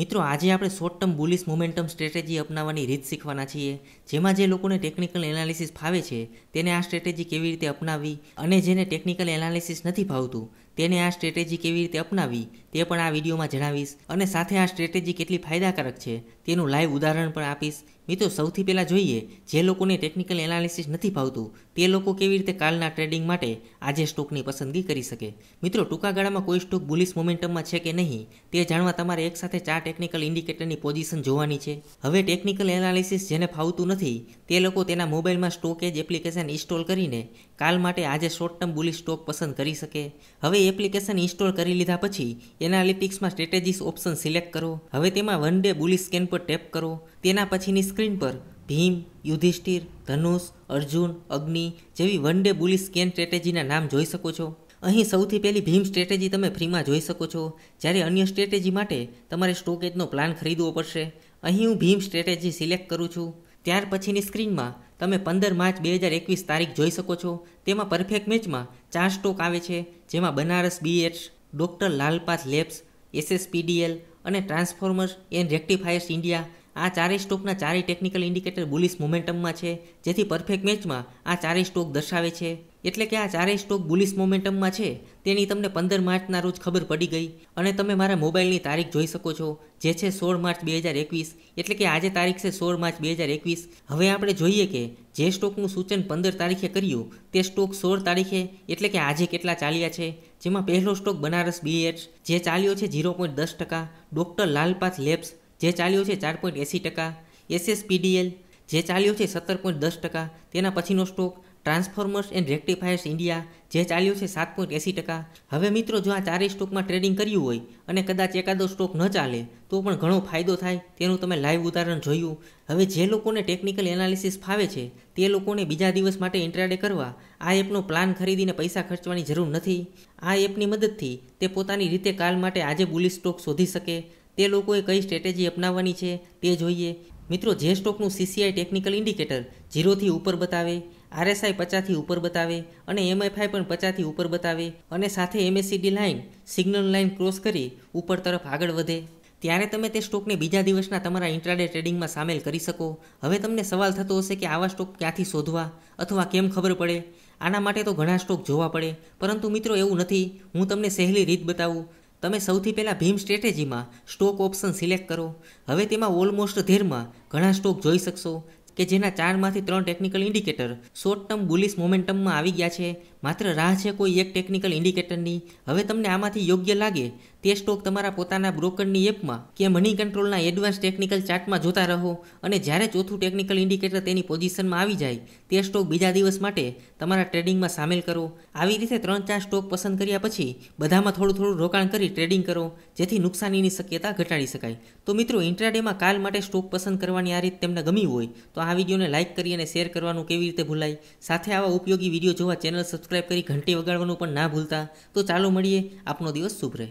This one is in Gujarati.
મિત્રો આજે આપણે short term bullish momentum strategy અપનાવવાની રીત શીખવાના છીએ જેમાં જે લોકોને ટેકનિકલ એનાલિસિસ ફાવે છે તેને આ સ્ટ્રેટેજી કેવી રીતે અપનાવવી અને જેને ટેકનિકલ એનાલિસિસ નથી ભાવતું તેને આ સ્ટ્રેટેજી કેવી રીતે અપનાવી તે પણ આ વિડીયોમાં જણાવીશ અને સાથે આ સ્ટ્રેટેજી કેટલી ફાયદાકારક છે તેનું લાઈવ ઉદાહરણ પણ આપીશ મિત્રો સૌથી પહેલાં જોઈએ જે લોકોને ટેકનિકલ એનાલિસિસ નથી ભાવતું તે લોકો કેવી રીતે કાલના ટ્રેડિંગ માટે આજે સ્ટોકની પસંદગી કરી શકે મિત્રો ટૂંકા ગાળામાં કોઈ સ્ટોક બુલિશ મોમેન્ટમમાં છે કે નહીં તે જાણવા તમારે એક સાથે ચાર ટેકનિકલ ઇન્ડિકેટરની પોઝિશન જોવાની છે હવે ટેકનિકલ એનાલિસિસ જેને ફાવતું નથી તે લોકો તેના મોબાઈલમાં સ્ટોકેજ એપ્લિકેશન ઇન્સ્ટોલ કરીને કાલ માટે આજે શોર્ટ ટર્મ બુલિસ સ્ટોક પસંદ કરી શકે હવે કોઈ એપ્લિકેશન ઇન્સ્ટોલ કરી લીધા પછી એનાલિટિક્સમાં સ્ટ્રેટેજીસ ઓપ્શન સિલેક્ટ કરો હવે તેમાં વન ડે બુલી સ્કેન પર ટેપ કરો તેના પછીની સ્ક્રીન પર ભીમ યુધિષ્ઠિર ધનુષ અર્જુન અગ્નિ જેવી વન ડે બુલી સ્કેન સ્ટ્રેટેજીના નામ જોઈ શકો છો અહીં સૌથી પહેલી ભીમ સ્ટ્રેટેજી તમે ફ્રીમાં જોઈ શકો છો જ્યારે અન્ય સ્ટ્રેટેજી માટે તમારે સ્ટોકેજનો પ્લાન ખરીદવો પડશે અહીં હું ભીમ સ્ટ્રેટેજી સિલેક્ટ કરું છું ત્યાર પછીની સ્ક્રીનમાં તમે પંદર માર્ચ બે હજાર એકવીસ તારીખ જોઈ શકો છો તેમાં પરફેક્ટ મેચમાં ચાર સ્ટોક આવે છે જેમાં Banaras BH doctor Lalpath labs SSPDL અને ટ્રાન્સફોર્મર્સ એન્ડ રેક્ટિફાયર્સ ઇન્ડિયા આ ચારેય સ્ટોકના ચારેય ટેકનિકલ ઇન્ડિકેટર બુલિસ મોમેન્ટમમાં છે જેથી પરફેક્ટ મેચમાં આ ચારેય સ્ટોક દર્શાવે છે એટલે કે આ ચારેય સ્ટોક બુલિશ મોમેન્ટમમાં છે તેની તમને પંદર માર્ચના રોજ ખબર પડી ગઈ અને તમે મારા મોબાઈલની તારીખ જોઈ શકો છો જે છે સોળ માર્ચ બે હજાર એકવીસ એટલે કે આજે તારીખ છે સોળ માર્ચ બે હજાર એકવીસ હવે આપણે જોઈએ કે જે સ્ટોકનું સૂચન પંદર તારીખે કર્યું તે સ્ટોક સોળ તારીખે એટલે કે આજે કેટલા ચાલ્યા છે જેમાં પહેલો સ્ટોક બનારસ બીએચ જે ચાલ્યો છે ઝીરો પોઈન્ટ દસ ટકા ડૉક્ટર લાલપાથ લેબ્સ જે ચાલ્યો છે ચાર પોઈન્ટ એંસી ટકા એસએસપીડીએલ જે ચાલ્યો છે સત્તર પોઈન્ટ દસ ટકા તેના પછીનો stock transformers and rectifiers India જે ચાલ્યું છે સાત પોઈન્ટ એંસી ટકા હવે મિત્રો જો આ ચારેય સ્ટોકમાં ટ્રેડિંગ કર્યું હોય અને કદાચ એકાદો સ્ટોક ન ચાલે તો પણ ઘણો ફાયદો થાય તેનું તમે લાઈવ ઉદાહરણ જોયું હવે જે લોકોને ટેકનિકલ એનાલિસિસ ફાવે છે તે લોકોને બીજા દિવસ માટે ઇન્ટ્રાડે કરવા આ એપનો પ્લાન ખરીદીને પૈસા ખર્ચવાની જરૂર નથી આ એપની મદદથી તે પોતાની રીતે કાલ માટે આજે બુલિશ સ્ટોક શોધી શકે તે લોકોએ કઈ સ્ટ્રેટેજી અપનાવવાની છે તે જોઈએ મિત્રો જે સ્ટોકનું સીસીઆઈ ટેકનિકલ ઇન્ડિકેટર ઝીરોથી ઉપર બતાવે આરએસઆઈ પચાસથી ઉપર બતાવે અને એમએફઆઈ પણ પચાસથી ઉપર બતાવે અને સાથે MACD line signal line cross કરી ઉપર તરફ આગળ વધે ત્યારે તમે તે સ્ટોકને બીજા દિવસના તમારા ઇન્ટ્રાડે ટ્રેડિંગમાં સામેલ કરી શકો હવે તમને સવાલ થતો હશે કે આવા સ્ટોક ક્યાંથી શોધવા અથવા કેમ ખબર પડે આના માટે તો ઘણા સ્ટોક જોવા પડે પરંતુ મિત્રો એવું નથી હું તમને સહેલી રીત બતાવું તમે સૌથી પહેલાં ભીમ સ્ટ્રેટેજીમાં સ્ટોક ઓપ્શન સિલેક્ટ કરો હવે તેમાં ઓલમોસ્ટ ધેરમાં ઘણા સ્ટોક જોઈ શકશો કે જેના ચારમાંથી ત્રણ technical indicator short term bullish મોમેન્ટમમાં આવી ગયા છે માત્ર રાહ છે કોઈ એક ટેકનિકલ ઇન્ડિકેટરની હવે તમને આમાંથી યોગ્ય લાગે તે સ્ટોક તમારા પોતાના બ્રોકરની એપમાં કે મની કંટ્રોલના એડવાન્સ ટેકનિકલ ચાર્ટમાં જોતા રહો અને જ્યારે ચોથું ટેકનિકલ ઇન્ડિકેટર તેની પોઝિશનમાં આવી જાય તે સ્ટોક બીજા દિવસ માટે તમારા ટ્રેડિંગમાં સામેલ કરો આવી રીતે ત્રણ ચાર સ્ટોક પસંદ કર્યા પછી બધામાં થોડું થોડું રોકાણ કરી ટ્રેડિંગ કરો જેથી નુકસાનીની શક્યતા ઘટાડી શકાય તો મિત્રો ઇન્ટ્રાડેમાં કાલ માટે સ્ટોક પસંદ કરવાની આ રીત તેમને ગમી હોય તો આ વિડીયોને લાઇક કરી અને શેર કરવાનું કેવી રીતે ભૂલાય સાથે આવા ઉપયોગી વિડીયો જોવા ચેનલ સબસ્ક્રાઈબ સબસ્ક્રાઈબ કરી ઘંટી વગાડવાનું પણ ના ભૂલતા તો ચાલો મળીએ આપનો દિવસ શુભ રહે